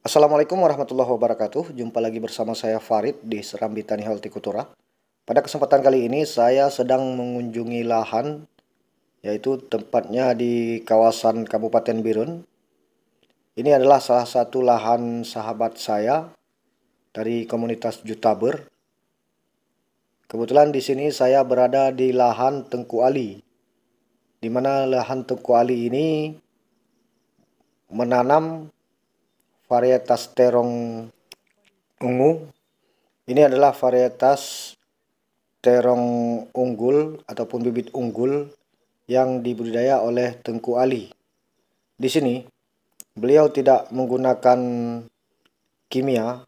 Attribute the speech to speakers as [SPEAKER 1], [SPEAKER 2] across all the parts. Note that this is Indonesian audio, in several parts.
[SPEAKER 1] Assalamualaikum warahmatullahi wabarakatuh. Jumpa lagi bersama saya Farid di Serambi Tani Hortikultura. Pada kesempatan kali ini saya sedang mengunjungi lahan yaitu tempatnya di kawasan Kabupaten Birun. Ini adalah salah satu lahan sahabat saya dari komunitas Jutaber. Kebetulan di sini saya berada di lahan Tengku Ali. Di mana lahan Tengku Ali ini menanam varietas terong ungu. Ini adalah varietas terong unggul ataupun bibit unggul yang dibudidaya oleh Tengku Ali. Di sini beliau tidak menggunakan kimia.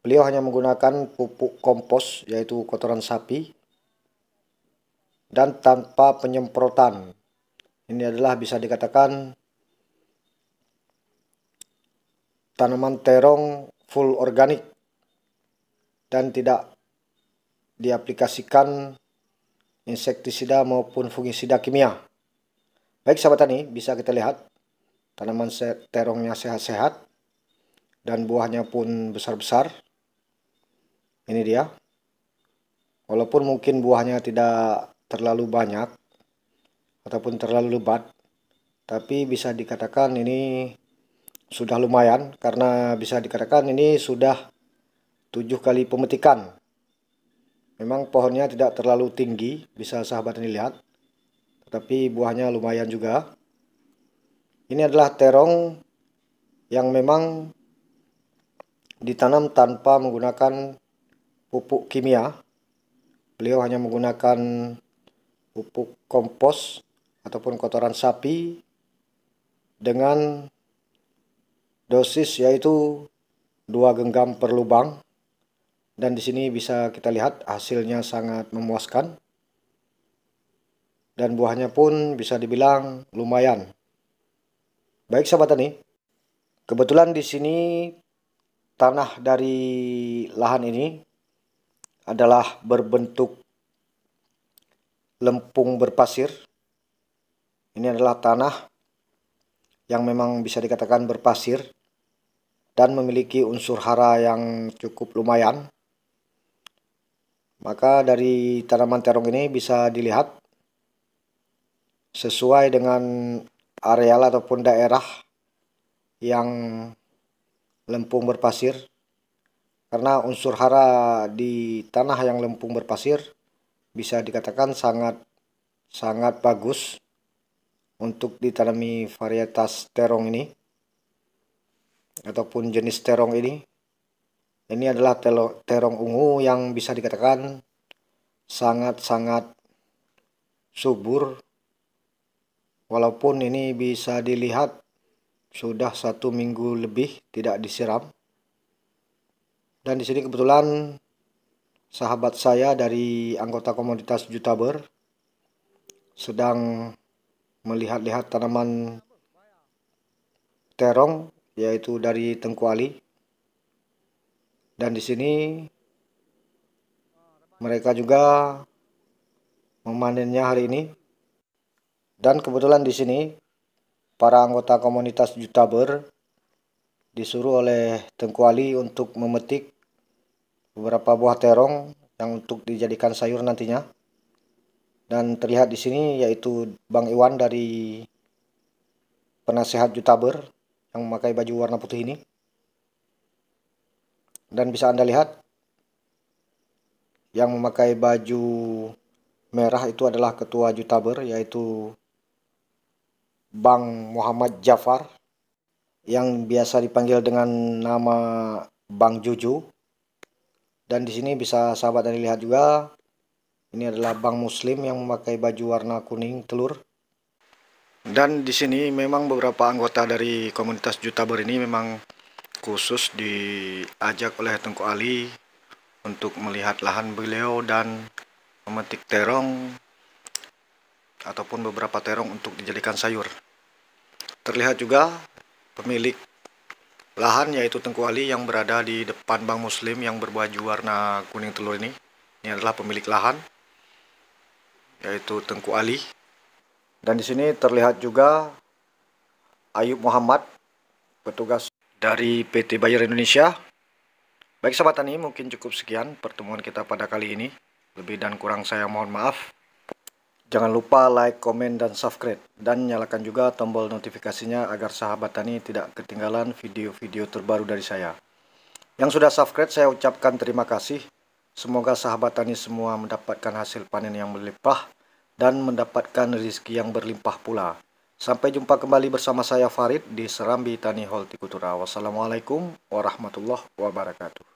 [SPEAKER 1] Beliau hanya menggunakan pupuk kompos yaitu kotoran sapi dan tanpa penyemprotan. Ini adalah bisa dikatakan tanaman terong full organik dan tidak diaplikasikan insektisida maupun fungisida kimia. Baik sahabat tani, bisa kita lihat tanaman terongnya sehat-sehat dan buahnya pun besar-besar. Ini dia. Walaupun mungkin buahnya tidak terlalu banyak ataupun terlalu lebat, tapi bisa dikatakan ini sudah lumayan karena bisa dikatakan ini sudah tujuh kali pemetikan. Memang pohonnya tidak terlalu tinggi, bisa sahabat ini lihat. Tetapi buahnya lumayan juga. Ini adalah terong yang memang ditanam tanpa menggunakan pupuk kimia. Beliau hanya menggunakan pupuk kompos ataupun kotoran sapi dengan dosis yaitu dua genggam per lubang dan di sini bisa kita lihat hasilnya sangat memuaskan dan buahnya pun bisa dibilang lumayan. Baik sahabat tani, kebetulan di sini tanah dari lahan ini adalah berbentuk lempung berpasir. Ini adalah tanah yang memang bisa dikatakan berpasir dan memiliki unsur hara yang cukup lumayan maka dari tanaman terong ini bisa dilihat sesuai dengan areal ataupun daerah yang lempung berpasir karena unsur hara di tanah yang lempung berpasir bisa dikatakan sangat sangat bagus untuk ditanami varietas terong ini ataupun jenis terong ini. Ini adalah terong ungu yang bisa dikatakan sangat-sangat subur. Walaupun ini bisa dilihat sudah satu minggu lebih tidak disiram. Dan di sini kebetulan sahabat saya dari anggota komunitas Jutaber sedang melihat-lihat tanaman terong yaitu dari Tengkuali. Dan di sini mereka juga memanennya hari ini. Dan kebetulan di sini para anggota komunitas Jutaber disuruh oleh Tengkuali untuk memetik beberapa buah terong yang untuk dijadikan sayur nantinya. Dan terlihat di sini yaitu Bang Iwan dari penasehat Jutaber yang memakai baju warna putih ini. Dan bisa Anda lihat yang memakai baju merah itu adalah ketua Jutaber yaitu Bang Muhammad Jafar yang biasa dipanggil dengan nama Bang juju Dan di sini bisa sahabat Anda lihat juga ini adalah Bang Muslim yang memakai baju warna kuning telur dan di sini memang beberapa anggota dari komunitas Jutaber ini memang khusus diajak oleh Tengku Ali untuk melihat lahan beliau dan memetik terong ataupun beberapa terong untuk dijadikan sayur. Terlihat juga pemilik lahan yaitu Tengku Ali yang berada di depan Bank Muslim yang berbaju warna kuning telur ini. Ini adalah pemilik lahan yaitu Tengku Ali dan di sini terlihat juga Ayub Muhammad, petugas dari PT Bayer Indonesia. Baik sahabat tani, mungkin cukup sekian pertemuan kita pada kali ini. Lebih dan kurang saya mohon maaf. Jangan lupa like, komen, dan subscribe. Dan nyalakan juga tombol notifikasinya agar sahabat tani tidak ketinggalan video-video terbaru dari saya. Yang sudah subscribe saya ucapkan terima kasih. Semoga sahabat tani semua mendapatkan hasil panen yang melimpah dan mendapatkan rizki yang berlimpah pula. Sampai jumpa kembali bersama saya Farid di Serambi Tani Holtikultura. Wassalamualaikum warahmatullahi wabarakatuh.